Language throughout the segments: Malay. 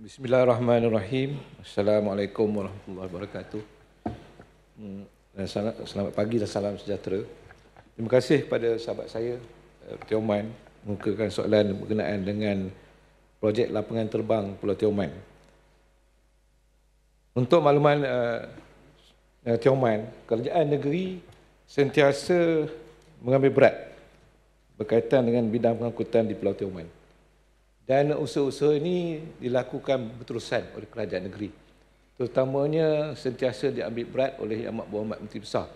Bismillahirrahmanirrahim. Assalamualaikum warahmatullahi wabarakatuh. Hmm, selamat, selamat pagi dan salam sejahtera. Terima kasih kepada sahabat saya, eh, Tioman, mengukakan soalan berkenaan dengan projek lapangan terbang Pulau Tioman. Untuk makluman uh, Tioman, kerajaan negeri sentiasa mengambil berat berkaitan dengan bidang pengangkutan di Pulau Tioman. Dan usaha-usaha ini dilakukan berterusan oleh kerajaan negeri. Terutamanya sentiasa diambil berat oleh Yang Mahmud Muhammad Menteri Besar.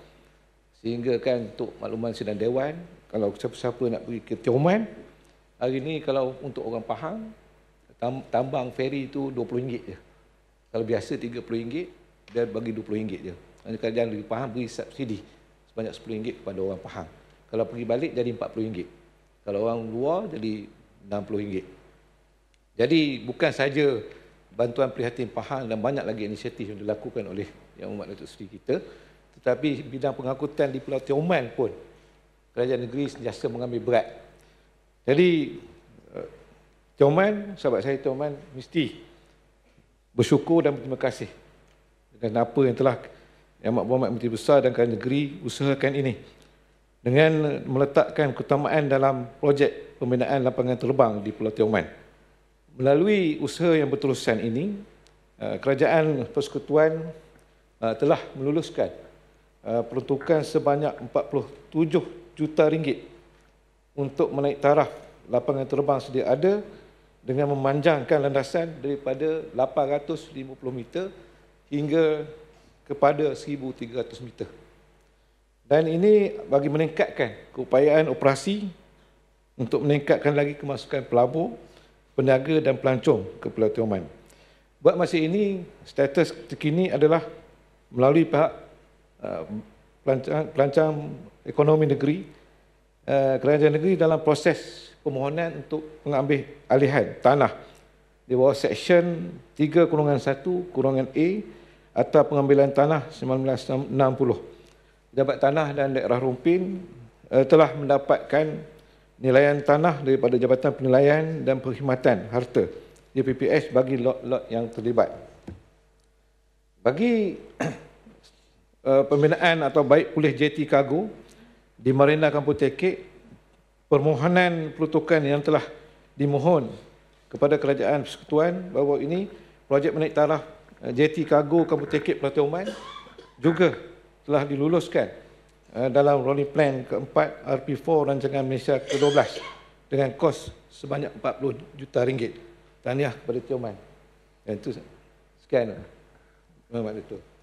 Sehingga kan untuk makluman sidang Dewan, kalau siapa-siapa nak pergi ke Tioman, hari ini kalau untuk orang Pahang, tambang feri itu RM20 je. Kalau biasa RM30, dia bagi RM20 je. Hanya kerajaan lebih Pahang beri subsidi sebanyak RM10 kepada orang Pahang. Kalau pergi balik jadi RM40. Kalau orang luar jadi RM60. Jadi bukan saja bantuan prihatin pahal dan banyak lagi inisiatif yang dilakukan oleh yang umat Datuk Seri kita tetapi bidang pengangkutan di Pulau Tioman pun kerajaan negeri sentiasa mengambil berat. Jadi eh, Tioman, sahabat saya Tioman mesti bersyukur dan berterima kasih dengan apa yang telah Yang Amat Berhormat Menteri Besar dan Kerajaan Negeri usahakan ini dengan meletakkan keutamaan dalam projek pembinaan lapangan terbang di Pulau Tioman melalui usaha yang berterusan ini, eh, kerajaan persekutuan eh, telah meluluskan eh, peruntukan sebanyak 47 juta ringgit untuk menaik taraf lapangan terbang sedia ada dengan memanjangkan landasan daripada 850 meter hingga kepada 1300 meter. Dan ini bagi meningkatkan keupayaan operasi untuk meningkatkan lagi kemasukan pelabur peniaga dan pelancong ke Pulau Tioman. Buat masa ini, status terkini adalah melalui pihak uh, pelancang ekonomi negeri, uh, kerajaan negeri dalam proses pemohonan untuk mengambil alihan tanah di bawah Seksyen 3 kurungan 1 kurungan A atau pengambilan tanah 1960. Jabat Tanah dan Daerah Rumpin uh, telah mendapatkan nilaian tanah daripada Jabatan Penilaian dan Perkhidmatan Harta JPPS bagi lot-lot yang terlibat. Bagi uh, pembinaan atau baik pulih JT KAGO di Marina Kampung Tekik, permohonan peruntukan yang telah dimohon kepada Kerajaan Persekutuan bahawa ini projek menaik taraf eh, JT KAGO Kampung Tekik Pelatih Oman juga telah diluluskan Eh, dalam rolling plan keempat RP4 Rancangan Malaysia ke-12 dengan kos sebanyak 40 juta ringgit. Tahniah kepada Tioman. Dan eh, itu sekian. Memang lah. itu.